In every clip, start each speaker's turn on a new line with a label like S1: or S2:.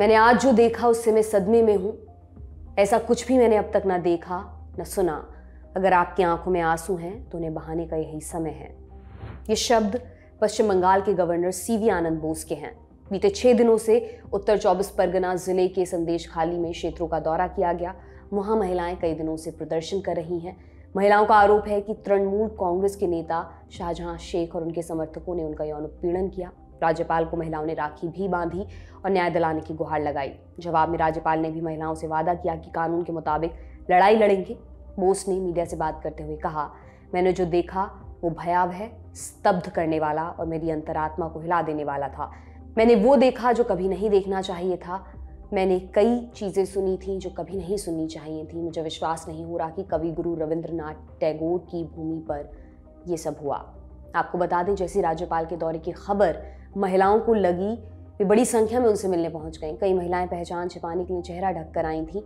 S1: मैंने आज जो देखा उससे मैं सदमे में हूँ ऐसा कुछ भी मैंने अब तक ना देखा ना सुना अगर आपकी आंखों में आंसू हैं तो उन्हें बहाने का यही समय है ये शब्द पश्चिम बंगाल के governor C V Ananda Bose के हैं बीते छह दिनों से उत्तर चौबीस परगना ज़िले के संदेश खाली में क्षेत्रों का दौरा किया गया वहां महिलाएं कई दिनों से प्रदर्शन कर रही हैं महिलाओं का आरोप है कि तृणमूल कांग्रेस के नेता शाहजहां शेख और उनके समर्थकों ने उनका यौन उत्पीड़न किया राज्यपाल को महिलाओं ने राखी भी बांधी और न्याय दिलाने की गुहार लगाई जवाब में राज्यपाल ने भी महिलाओं से वादा किया कि कानून के मुताबिक लड़ाई लड़ेंगे बोस ने मीडिया से बात करते हुए कहा मैंने जो देखा वो है स्तब्ध करने वाला और मेरी अंतरात्मा को हिला देने वाला था मैंने वो देखा जो कभी नहीं देखना चाहिए था मैंने कई चीज़ें सुनी थी जो कभी नहीं सुननी चाहिए थी मुझे विश्वास नहीं हो रहा कि कवि गुरु रविंद्रनाथ टैगोर की भूमि पर ये सब हुआ आपको बता दें जैसे राज्यपाल के दौरे की खबर महिलाओं को लगी वे बड़ी संख्या में उनसे मिलने पहुंच गईं कई महिलाएं पहचान छिपाने के लिए चेहरा ढक कर आई थी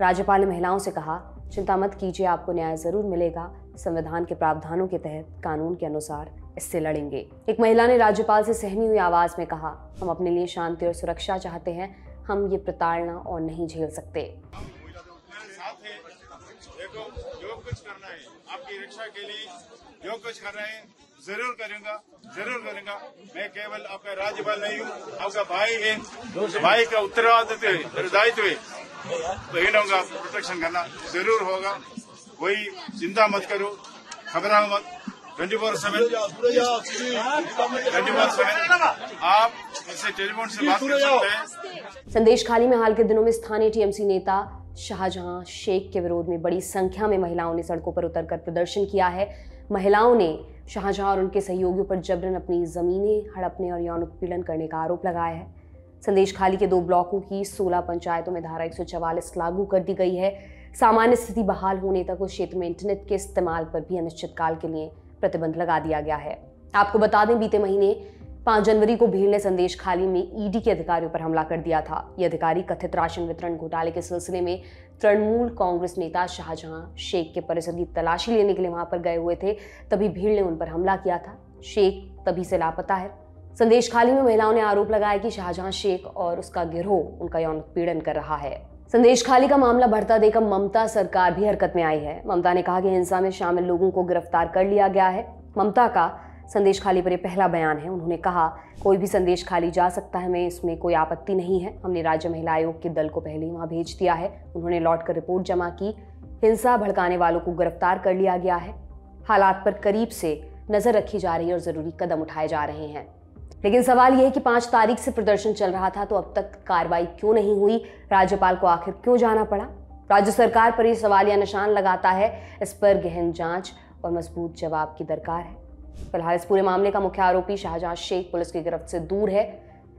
S1: राज्यपाल ने महिलाओं से कहा चिंता मत कीजिए आपको न्याय ज़रूर मिलेगा संविधान के प्रावधानों के तहत कानून के अनुसार इससे लड़ेंगे एक महिला ने राज्यपाल से सहमी हुई आवाज़ में कहा हम अपने लिए शांति और सुरक्षा चाहते हैं हम ये प्रताड़ना और नहीं झेल सकते
S2: जो कुछ करना है आपकी रक्षा के लिए जो कुछ कर रहे हैं जरूर करूंगा जरूर करूंगा मैं केवल आपका राज्यपाल नहीं हूँ आपका भाई है भाई का उत्तरवादित्व दायित्व है प्रोटेक्शन तो करना जरूर होगा कोई चिंता मत करो खबर मत twenty four seven twenty four seven आप टेलीफोन से बात कर सकते हैं
S1: संदेश खाली में हाल के दिनों में स्थानीय टीएमसी नेता शाहजहां शेख के विरोध में बड़ी संख्या में महिलाओं ने सड़कों पर उतरकर प्रदर्शन किया है महिलाओं ने शाहजहां और उनके सहयोगियों पर जबरन अपनी ज़मीनें हड़पने और यौन उत्पीड़न करने का आरोप लगाया है संदेश खाली के दो ब्लॉकों की 16 पंचायतों में धारा एक लागू कर दी गई है सामान्य स्थिति बहाल होने तक उस क्षेत्र में इंटरनेट के इस्तेमाल पर भी अनिश्चितकाल के लिए प्रतिबंध लगा दिया गया है आपको बता दें बीते महीने पाँच जनवरी को भीड़ ने संदेश खाली में ईडी के अधिकारियों पर हमला कर दिया था ये अधिकारी कथित राशन वितरण घोटाले के सिलसिले में तृणमूल कांग्रेस नेता शाहजहां शेख के परिसर की तलाशी लेने के लिए वहां पर गए हुए थे तभी भीड़ ने उन पर हमला किया था शेख तभी से लापता है संदेश खाली में महिलाओं ने आरोप लगाया कि शाहजहां शेख और उसका गिरोह उनका यौन उत्पीड़न कर रहा है संदेश खाली का मामला बढ़ता देकर ममता सरकार भी हरकत में आई है ममता ने कहा कि हिंसा में शामिल लोगों को गिरफ्तार कर लिया गया है ममता का संदेश खाली पर यह पहला बयान है उन्होंने कहा कोई भी संदेश खाली जा सकता है हमें इसमें कोई आपत्ति नहीं है हमने राज्य महिला आयोग के दल को पहले ही वहाँ भेज दिया है उन्होंने लौट कर रिपोर्ट जमा की हिंसा भड़काने वालों को गिरफ्तार कर लिया गया है हालात पर करीब से नजर रखी जा रही है और जरूरी कदम उठाए जा रहे हैं लेकिन सवाल यह है कि पाँच तारीख से प्रदर्शन चल रहा था तो अब तक कार्रवाई क्यों नहीं हुई राज्यपाल को आखिर क्यों जाना पड़ा राज्य सरकार पर यह सवाल या निशान लगाता है इस पर गहन जांच और मजबूत जवाब की दरकार है फिलहाल इस पूरे मामले का मुख्य आरोपी शाहजहां शेख पुलिस की गिरफ्त से दूर है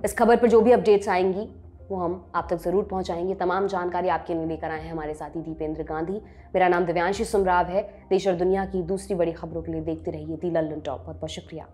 S1: इस खबर पर जो भी अपडेट्स आएंगी वो हम आप तक ज़रूर पहुंचाएंगे तमाम जानकारी आपके लिए लेकर आए हैं हमारे साथी दीपेंद्र गांधी मेरा नाम दिव्यांशी सुमराव है देश और दुनिया की दूसरी बड़ी खबरों के लिए देखते रहिए दी लल्लन टॉप बहुत बहुत शुक्रिया